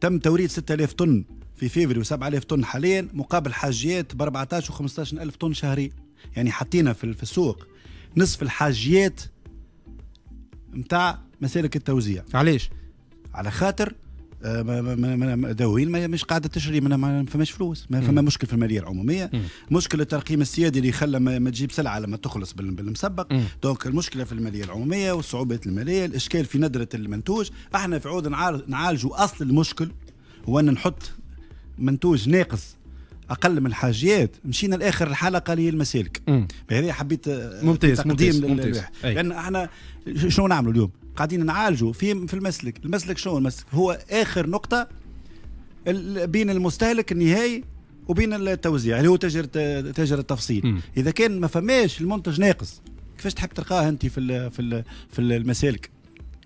تم توريد 6000 طن في فيفري و7000 طن حاليا مقابل حاجيات ب 14 و15 ألف طن شهري يعني حطينا في السوق نصف الحاجيات نتاع مسالك التوزيع علاش على خاطر دواوين مش قاعده تشري منها ما فماش فلوس ما فما مشكل في الماليه العموميه مشكل الترقيم السيادي اللي خلى ما تجيب سلعه لما تخلص بالمسبق دونك المشكله في الماليه العموميه والصعوبات الماليه الاشكال في ندره المنتوج احنا في عود نعالجوا اصل المشكل هو ان نحط منتوج ناقص اقل من الحاجيات مشينا لاخر الحلقه اللي هي المسالك هذه حبيت آه، ممتاز تقديم ممتاز, ممتاز. لان احنا شنو نعملوا اليوم قاعدين نعالجه في في المسلك المسلك شنو المسلك هو اخر نقطه بين المستهلك النهائي وبين التوزيع اللي هو تاجر تاجر التفصيل م. اذا كان ما فماش المنتج ناقص كيفاش تحب تلقاه انت في الـ في الـ في المسالك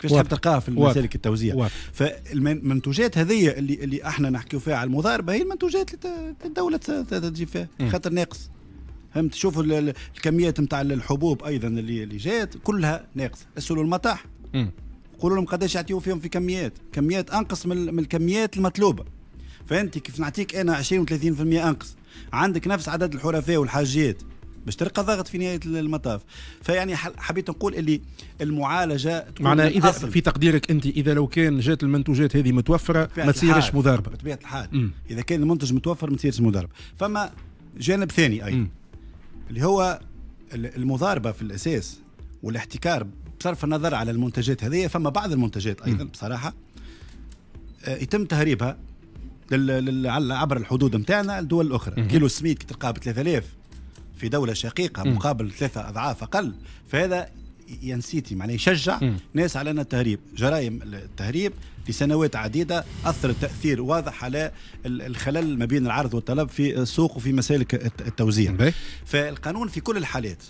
كيفاش تحب تلقاها في المسالك التوزيع واضح. فالمنتوجات هذه اللي اللي احنا نحكيو فيها على المضاربه هي المنتوجات اللي الدوله تجيب فيها خاطر ناقص فهمت شوفوا الكميات نتاع الحبوب ايضا اللي اللي جات كلها ناقصه اسالوا المطاح قولوا لهم قداش يعطيو فيهم في كميات كميات انقص من الكميات المطلوبه فانت كيف نعطيك انا 20 و30% انقص عندك نفس عدد الحرفاء والحاجيات باش تلقى ضغط في نهايه المطاف فيعني حبيت نقول اللي المعالجه معناها اذا الأصل. في تقديرك انت اذا لو كان جات المنتوجات هذه متوفره ما تصيرش مضاربه بطبيعه الحال اذا كان المنتج متوفر ما تصيرش مضاربه فما جانب ثاني ايضا اللي هو المضاربه في الاساس والاحتكار بصرف النظر على المنتجات هذه فما بعض المنتجات ايضا بصراحه آه، يتم تهريبها عبر الحدود نتاعنا لدول الاخرى كيلو سميت تلقاه ب 3000 في دوله شقيقه مقابل ثلاثه اضعاف اقل فهذا ينسيتي يعني معناه يشجع ناس على ان التهريب جرائم التهريب لسنوات عديده اثرت تاثير واضح على الخلل ما بين العرض والطلب في السوق وفي مسالك التوزيع فالقانون في كل الحالات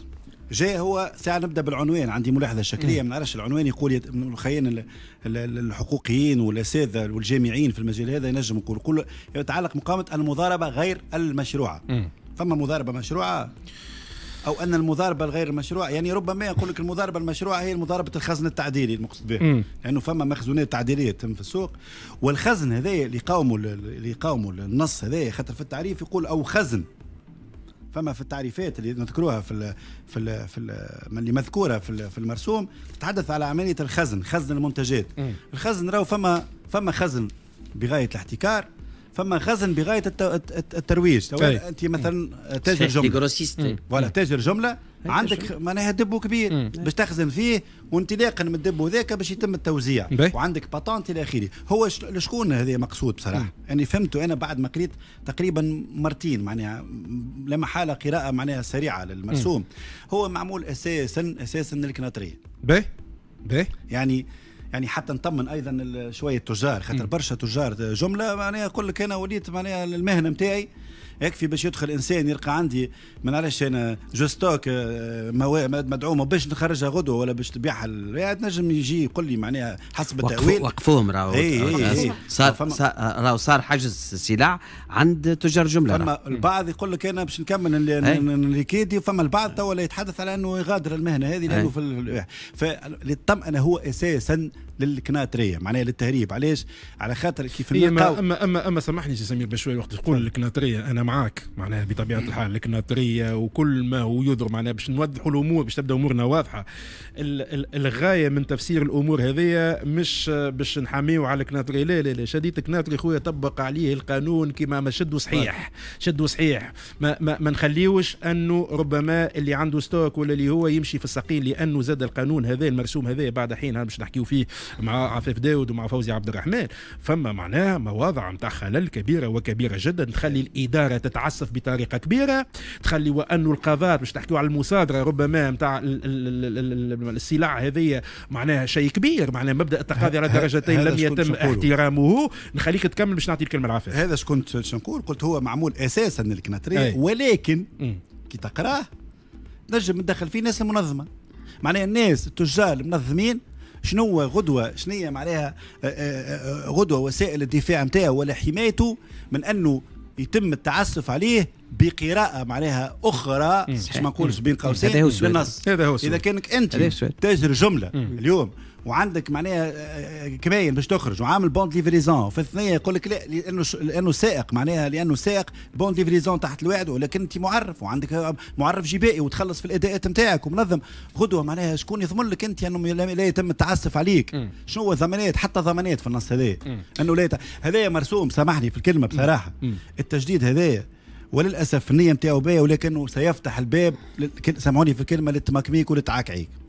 جاء هو ساعة نبدا بالعنوان عندي ملاحظة شكلية ما نعرفش العنوان يقول يت... خلينا الحقوقيين والاساتذة والجامعيين في المجال هذا ينجم يقول كل يتعلق مقامة المضاربة غير المشروعة فما مضاربة مشروعة او ان المضاربه الغير المشروعه يعني ربما يقول لك المضاربه المشروعه هي مضاربه الخزن التعديلي المقصود به لانه يعني فما مخزونات تعديليه تم في السوق والخزن هذا اللي يقاوموا اللي يقاوموا النص هذا خاطر في التعريف يقول او خزن فما في التعريفات اللي نذكروها في الـ في الـ في من اللي مذكوره في, في المرسوم تتحدث على عمليه الخزن خزن المنتجات مم. الخزن راهو فما فما خزن بغايه الاحتكار فما خزن بغايه الترويج انت مثلا تاجر جمله فوالا تاجر جمله عندك معناها دبو كبير باش تخزن فيه وانطلاقا من الدبو ذاك باش يتم التوزيع وعندك باتونت الى اخره هو لشكون هذا مقصود بصراحه يعني فهمته انا بعد ما قريت تقريبا مرتين معناها لا محاله قراءه معناها سريعه للمرسوم م. هو معمول اساسا اساسا للكناطريه باهي باهي يعني يعني حتى نطمن ايضا شويه تجار خاطر برشا تجار جمله معناها يقول لك انا وليت معناها المهنه نتاعي يكفي باش يدخل انسان يلقى عندي ما نعرفش انا جو ستوك آه، مواد مدعومه باش نخرجها غدوه ولا باش تبيعها تنجم يجي يقول لي معناها حسب التاويل وقفوهم راهو إيه، إيه، إيه. صار راهو صار حجز سلع عند تجار جمله فما البعض يقول لك انا باش نكمل الليكيدي فما البعض تو يتحدث على انه يغادر المهنه هذه لانه في فللطمأنه هو اساسا للكناتريه معناها للتهريب علاش على خاطر كيف النقاو إيه، اما اما اما سامحني سي سمير بشوي وقت تقول الكناتريه انا معاك معناها بطبيعه الحال الكناتريه وكل ما هو يدر معناها باش نوضحوا الامور باش تبدا امورنا واضحه الغايه من تفسير الامور هذه مش باش نحاميو على الكناتري لا لا لا شديد الكناتري خويا طبق عليه القانون كما ما شدوا صحيح شدوا صحيح ما, ما, ما نخليوش انه ربما اللي عنده ستوك ولا اللي هو يمشي في السقين لانه زاد القانون هذا المرسوم هذا بعد حين باش نحكيو فيه مع عفيف داود ومع فوزي عبد الرحمن فما معناها مواضع نتاع خلل كبيره وكبيره جدا تخلي الاداره تتعسف بطريقه كبيره تخلي وانه القضاء باش تحكيوا على المصادره ربما نتاع السلع هذه معناها شيء كبير معناها مبدا التقاضي على درجتين لم يتم احترامه نخليك تكمل باش نعطي الكلمه العافيه هذا شكون شنقول قلت هو معمول اساسا الكناتريه ولكن كي تقراه نجم ندخل فيه ناس المنظمه معناها الناس التجار المنظمين شنو غدوه شنو معناها آه، آه، آه، غدوه وسائل الدفاع نتاعه ولا حمايته من انه يتم التعسف عليه بقراءه معناها اخرى باش إيه، ما نقولش بين إيه. قوسين بالنص هذا هو السؤال اذا كانك انت تاجر جمله إيه. اليوم وعندك معناها آه، آه، كباين باش تخرج وعامل بوند ليفريزون في الثانيه يقول لك لا لانه لانه سائق معناها لانه سائق بوند ليفريزون تحت الوعد ولكن انت معرف وعندك معرف جبائي وتخلص في الاداءات نتاعك ومنظم غدوه معناها شكون يضمن لك انت انه لا يتم التعسف عليك شنو هو ضمانات حتى ضمانات في النص هذايا انه لا هذايا مرسوم سامحني في الكلمه بصراحه التجديد هذايا وللاسف النيه نتاعو باهيه ولكنه سيفتح الباب سامحوني في الكلمه للتمكميك وللتعاكعيك